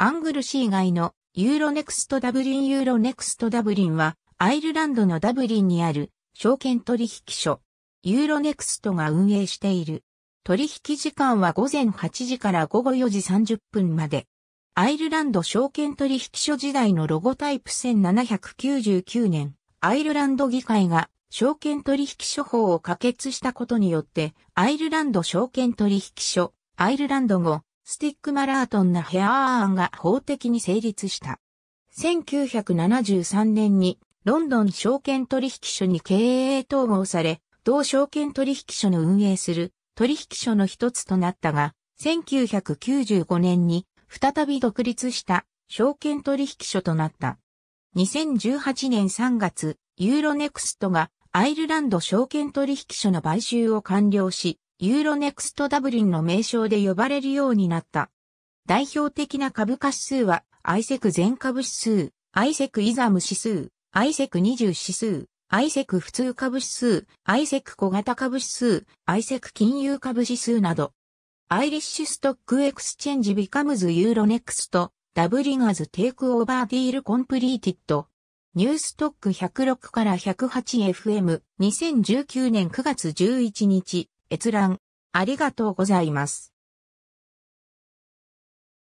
アングル市以外のユーロネクストダブリンユーロネクストダブリンはアイルランドのダブリンにある証券取引所ユーロネクストが運営している。取引時間は午前8時から午後4時30分まで。アイルランド証券取引所時代のロゴタイプ1799年、アイルランド議会が証券取引所法を可決したことによって、アイルランド証券取引所、アイルランド語、スティックマラートンなヘアー案が法的に成立した。1973年にロンドン証券取引所に経営統合され、同証券取引所の運営する取引所の一つとなったが、1995年に再び独立した証券取引所となった。2018年3月、ユーロネクストがアイルランド証券取引所の買収を完了し、ユーロネクストダブリンの名称で呼ばれるようになった。代表的な株価指数は、アイセク全株指数、アイセクイザム指数、アイセク20指数、アイセク普通株指数、アイセク小型株指数、アイセク金融株指数など。アイリッシュストックエクスチェンジビカムズユーロネクスト、ダブリガズテイクオーバーディールコンプリーティッド。ニューストック106から 108FM2019 年9月11日閲覧、ありがとうございます。